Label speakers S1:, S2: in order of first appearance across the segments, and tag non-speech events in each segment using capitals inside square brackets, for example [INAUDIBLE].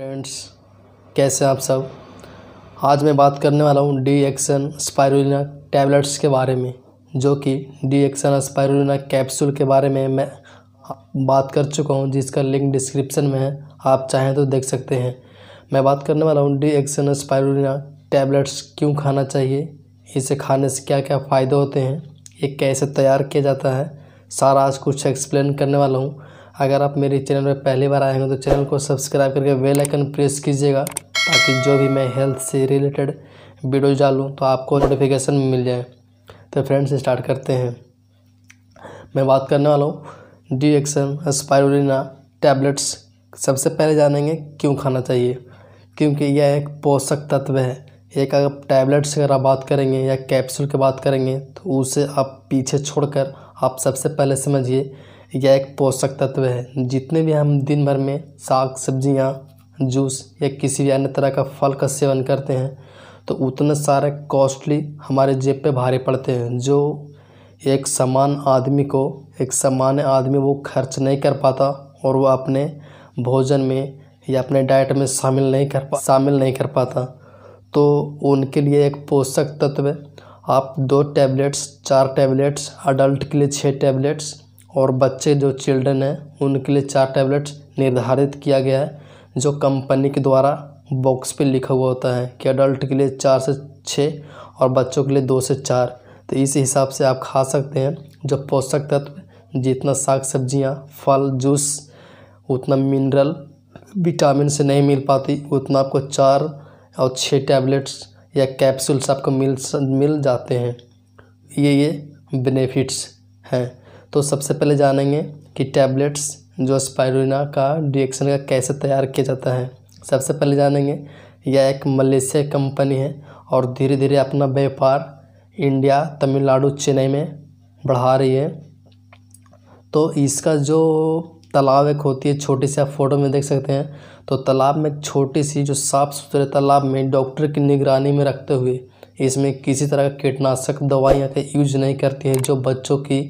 S1: friends कैसे आप सब आज मैं बात करने वाला हूँ डी एक्सन स्पायरोना टैबलेट्स के बारे में जो कि डी एक्सन स्पायरोना कैप्सूल के बारे में मैं बात कर चुका हूँ जिसका लिंक डिस्क्रिप्शन में है आप चाहें तो देख सकते हैं मैं बात करने वाला हूँ डी एक्सन स्पायरोना टैबलेट्स क्यों खाना चाहिए इसे खाने से क्या क्या फ़ायदे होते हैं ये कैसे तैयार किया जाता है सारा आज कुछ एक्सप्लेन करने वाला हूँ अगर आप मेरे चैनल पर पहली बार आए हैं तो चैनल को सब्सक्राइब करके बेल आइकन प्रेस कीजिएगा ताकि जो भी मैं हेल्थ से रिलेटेड वीडियो डालूँ तो आपको नोटिफिकेशन मिल जाए तो फ्रेंड्स स्टार्ट करते हैं मैं बात करने वाला हूँ डी एक्शन स्पायरोना टैबलेट्स सबसे पहले जानेंगे क्यों खाना चाहिए क्योंकि यह एक पोषक तत्व है एक अगर टैबलेट्स अगर आप बात करेंगे या कैप्सूल की बात करेंगे तो उसे आप पीछे छोड़कर आप सबसे पहले समझिए यह एक पोषक तत्व है जितने भी हम दिन भर में साग सब्जियाँ जूस या किसी भी अन्य तरह का फल का सेवन करते हैं तो उतने सारे कॉस्टली हमारे जेब पे भारी पड़ते हैं जो एक समान आदमी को एक सामान्य आदमी वो खर्च नहीं कर पाता और वह अपने भोजन में या अपने डाइट में शामिल नहीं कर पा शामिल नहीं कर पाता तो उनके लिए एक पोषक तत्व आप दो टैबलेट्स चार टैबलेट्स अडल्ट के लिए छः टैबलेट्स और बच्चे जो चिल्ड्रन हैं उनके लिए चार टैबलेट्स निर्धारित किया गया है जो कंपनी के द्वारा बॉक्स पे लिखा हुआ होता है कि अडल्ट के लिए चार से छः और बच्चों के लिए दो से चार तो इस हिसाब से आप खा सकते हैं जो पोषक तत्व जितना साग सब्जियां फल जूस उतना मिनरल विटामिन से नहीं मिल पाती उतना आपको चार और छः टैबलेट्स या कैप्सूल्स आपको मिल मिल जाते हैं ये ये बेनिफिट्स हैं तो सबसे पहले जानेंगे कि टैबलेट्स जो स्पायरोना का रिएक्शन का कैसे तैयार किया जाता है सबसे पहले जानेंगे यह एक मलेशिया कंपनी है और धीरे धीरे अपना व्यापार इंडिया तमिलनाडु चेन्नई में बढ़ा रही है तो इसका जो तालाब एक होती है छोटी सी आप फ़ोटो में देख सकते हैं तो तालाब में छोटी सी जो साफ़ सुथरे तालाब में डॉक्टर की निगरानी में रखते हुए इसमें किसी तरह का कीटनाशक दवाइयाँ का यूज नहीं करती है जो बच्चों की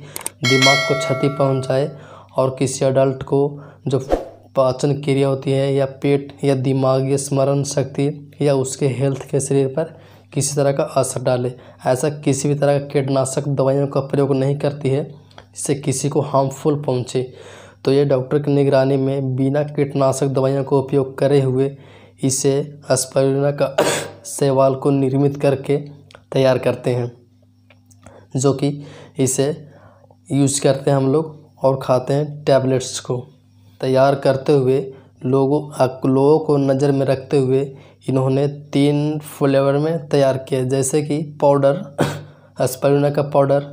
S1: दिमाग को क्षति पहुंचाए और किसी अडल्ट को जो पाचन क्रिया होती है या पेट या दिमाग या स्मरण शक्ति या उसके हेल्थ के शरीर पर किसी तरह का असर डाले ऐसा किसी भी तरह का कीटनाशक दवाइयों का प्रयोग नहीं करती है इससे किसी को हार्मफुल पहुँचे तो ये डॉक्टर की निगरानी में बिना कीटनाशक दवाइयों का उपयोग करे हुए इसे अस्परिना का सेवाल [COUGHS] को निर्मित करके तैयार करते हैं जो कि इसे यूज़ करते हैं हम लोग और खाते हैं टैबलेट्स को तैयार करते हुए लोगों लोगों को नज़र में रखते हुए इन्होंने तीन फ्लेवर में तैयार किया जैसे कि पाउडर अस्परुना [COUGHS] का पाउडर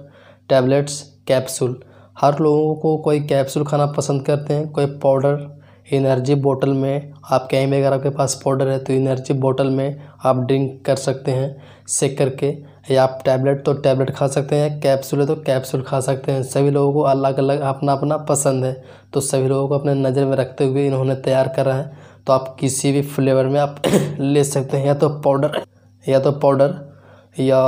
S1: टैबलेट्स कैप्सूल हर लोगों को कोई कैप्सूल खाना पसंद करते हैं कोई पाउडर एनर्जी बोतल में आप कहीं भी अगर आपके पास पाउडर है तो एनर्जी बोतल में आप ड्रिंक कर सकते हैं सेक करके या आप टैबलेट तो टैबलेट खा सकते हैं कैप्सूल है तो कैप्सूल खा सकते हैं सभी लोगों को अलग अलग अपना अपना पसंद है तो सभी लोगों को अपने नज़र में रखते हुए इन्होंने तैयार करा है तो आप किसी भी फ्लेवर में आप [COUGHS] ले सकते हैं या तो पाउडर या तो पाउडर या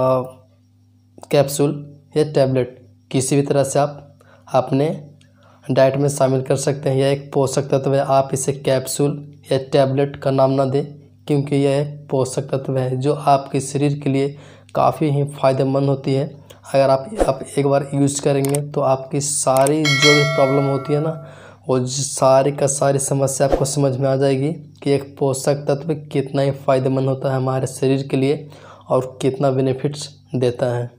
S1: कैप्सूल या टैबलेट किसी भी तरह से आप अपने डाइट में शामिल कर सकते हैं यह एक पोषक तत्व है आप इसे कैप्सूल या टैबलेट का नाम ना दें क्योंकि यह एक पोषक तत्व है जो आपके शरीर के लिए काफ़ी ही फायदेमंद होती है अगर आप आप एक बार यूज़ करेंगे तो आपकी सारी जो भी प्रॉब्लम होती है ना वो सारी का सारी समस्या आपको समझ में आ जाएगी कि एक पोषक तत्व कितना ही फायदेमंद होता है हमारे शरीर के लिए और कितना बेनिफिट्स देता है